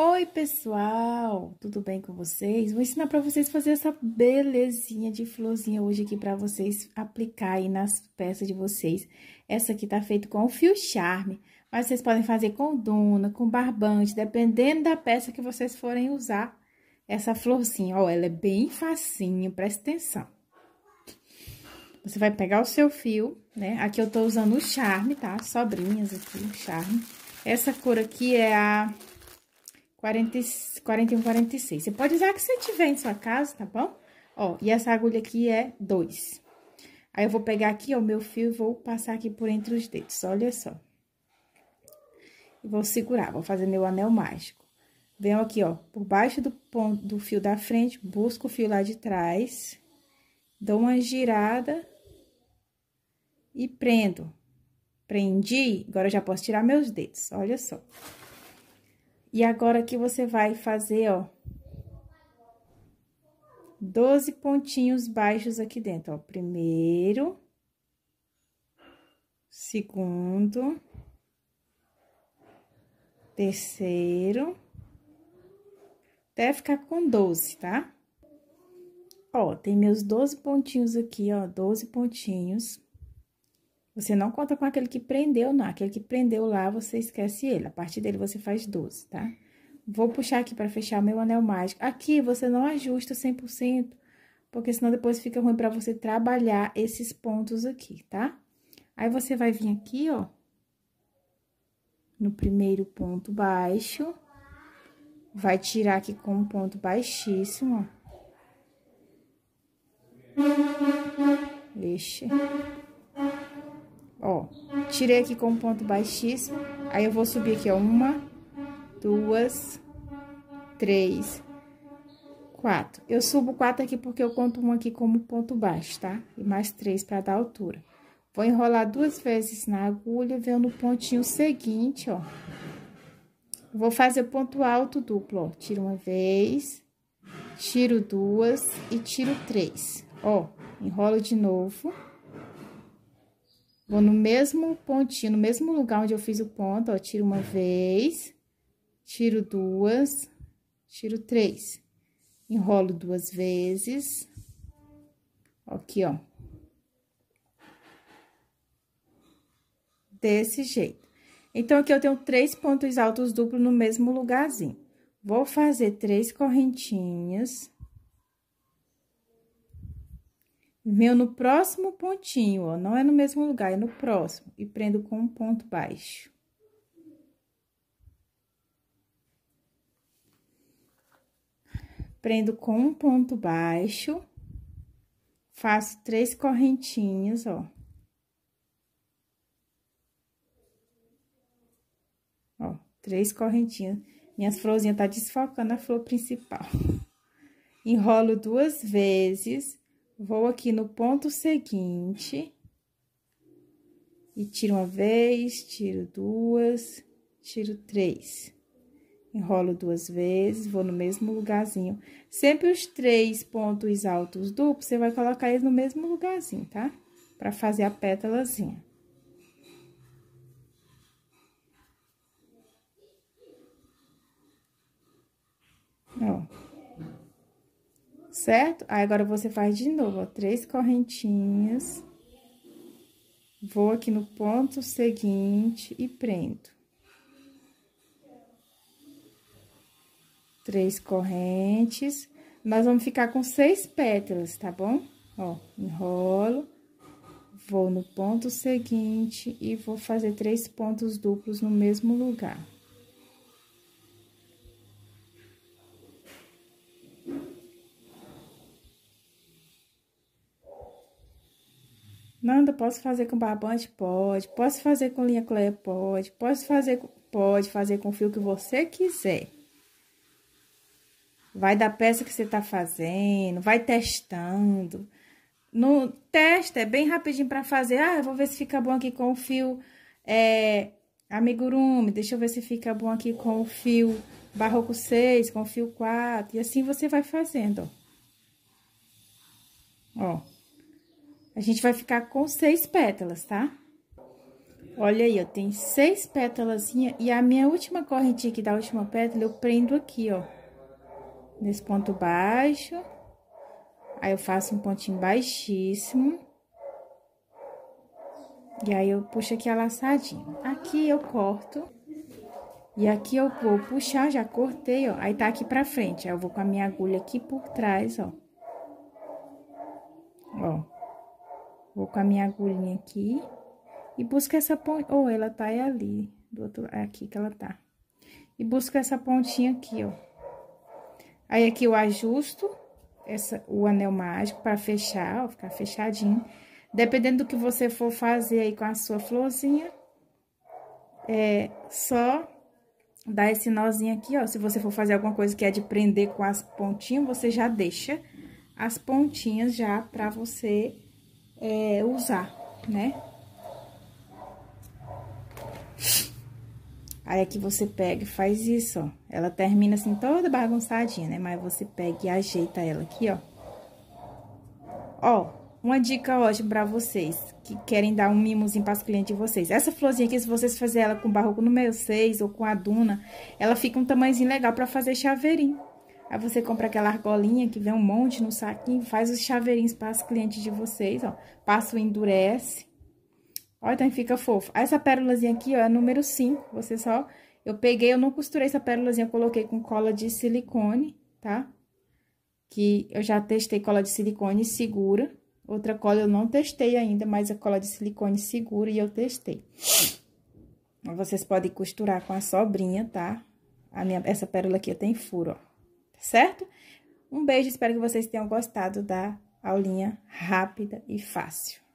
Oi, pessoal! Tudo bem com vocês? Vou ensinar para vocês fazer essa belezinha de florzinha hoje aqui para vocês aplicar aí nas peças de vocês. Essa aqui tá feita com o fio charme, mas vocês podem fazer com duna, com barbante, dependendo da peça que vocês forem usar essa florzinha. Ó, ela é bem facinho, presta atenção. Você vai pegar o seu fio, né? Aqui eu tô usando o charme, tá? Sobrinhas aqui, o charme. Essa cor aqui é a 41, 46. Você pode usar o que você tiver em sua casa, tá bom? Ó, e essa agulha aqui é 2. Aí, eu vou pegar aqui, ó, o meu fio e vou passar aqui por entre os dedos, olha só. E vou segurar, vou fazer meu anel mágico. Venho aqui, ó, por baixo do ponto do fio da frente, busco o fio lá de trás, dou uma girada e prendo. Prendi, agora eu já posso tirar meus dedos, olha só. Olha só. E agora que você vai fazer, ó, 12 pontinhos baixos aqui dentro, ó. Primeiro, segundo, terceiro, até ficar com 12, tá? Ó, tem meus 12 pontinhos aqui, ó, 12 pontinhos. Você não conta com aquele que prendeu, não. Aquele que prendeu lá, você esquece ele. A partir dele, você faz 12, tá? Vou puxar aqui para fechar o meu anel mágico. Aqui, você não ajusta 100%, porque senão depois fica ruim para você trabalhar esses pontos aqui, tá? Aí, você vai vir aqui, ó, no primeiro ponto baixo. Vai tirar aqui com um ponto baixíssimo, ó. Vixe. Tirei aqui com ponto baixíssimo. Aí, eu vou subir aqui, ó, uma, duas, três, quatro. Eu subo quatro aqui porque eu conto um aqui como ponto baixo, tá? E mais três para dar altura. Vou enrolar duas vezes na agulha, vendo o pontinho seguinte, ó. Vou fazer ponto alto duplo, ó. Tiro uma vez, tiro duas e tiro três. Ó, enrolo de novo. Vou no mesmo pontinho, no mesmo lugar onde eu fiz o ponto, ó, tiro uma vez, tiro duas, tiro três. Enrolo duas vezes. Aqui, ó. Desse jeito. Então, aqui eu tenho três pontos altos duplos no mesmo lugarzinho. Vou fazer três correntinhas. venho no próximo pontinho, ó, não é no mesmo lugar, é no próximo, e prendo com um ponto baixo. Prendo com um ponto baixo, faço três correntinhas, ó. Ó, três correntinhas. Minhas florzinhas tá desfocando a flor principal. Enrolo duas vezes vou aqui no ponto seguinte e tiro uma vez, tiro duas, tiro três. Enrolo duas vezes, vou no mesmo lugarzinho. Sempre os três pontos altos duplos, você vai colocar eles no mesmo lugarzinho, tá? Pra fazer a pétalazinha. Ó certo? Aí, agora, você faz de novo, ó, três correntinhas, vou aqui no ponto seguinte e prendo. Três correntes, nós vamos ficar com seis pétalas, tá bom? Ó, enrolo, vou no ponto seguinte e vou fazer três pontos duplos no mesmo lugar. Nanda, posso fazer com barbante? Pode. Posso fazer com linha clé? Pode. Posso fazer com... Pode fazer com fio que você quiser. Vai da peça que você tá fazendo, vai testando. No teste é bem rapidinho para fazer. Ah, eu vou ver se fica bom aqui com o fio é, amigurumi. Deixa eu ver se fica bom aqui com o fio barroco 6, com o fio 4. E assim você vai fazendo, ó. Ó. A gente vai ficar com seis pétalas, tá? Olha aí, ó, tem seis pétalazinhas e a minha última correntinha aqui da última pétala eu prendo aqui, ó. Nesse ponto baixo. Aí eu faço um pontinho baixíssimo. E aí eu puxo aqui a laçadinha. Aqui eu corto. E aqui eu vou puxar, já cortei, ó. Aí tá aqui pra frente. Aí eu vou com a minha agulha aqui por trás, ó. Vou com a minha agulhinha aqui e busca essa ponta... Ou oh, ela tá ali, do outro... É aqui que ela tá. E busca essa pontinha aqui, ó. Aí, aqui eu ajusto essa, o anel mágico para fechar, ó, ficar fechadinho. Dependendo do que você for fazer aí com a sua florzinha, é só dar esse nozinho aqui, ó. Se você for fazer alguma coisa que é de prender com as pontinhas, você já deixa as pontinhas já para você é, usar, né? Aí aqui você pega e faz isso, ó. Ela termina assim toda bagunçadinha, né? Mas você pega e ajeita ela aqui, ó. Ó, uma dica ótima pra vocês que querem dar um mimozinho pras clientes de vocês. Essa florzinha aqui, se vocês fizerem ela com barroco número 6 ou com a duna, ela fica um tamanhozinho legal pra fazer chaveirinho. Aí você compra aquela argolinha que vem um monte no saquinho, faz os chaveirinhos para as clientes de vocês, ó. Passa o endurece. Olha, então fica fofo. Essa pérolazinha aqui, ó, é número 5. Você só... Eu peguei, eu não costurei essa pérolazinha, eu coloquei com cola de silicone, tá? Que eu já testei cola de silicone segura. Outra cola eu não testei ainda, mas a cola de silicone segura e eu testei. Vocês podem costurar com a sobrinha, tá? A minha, essa pérola aqui tem furo, ó certo? Um beijo, espero que vocês tenham gostado da aulinha rápida e fácil.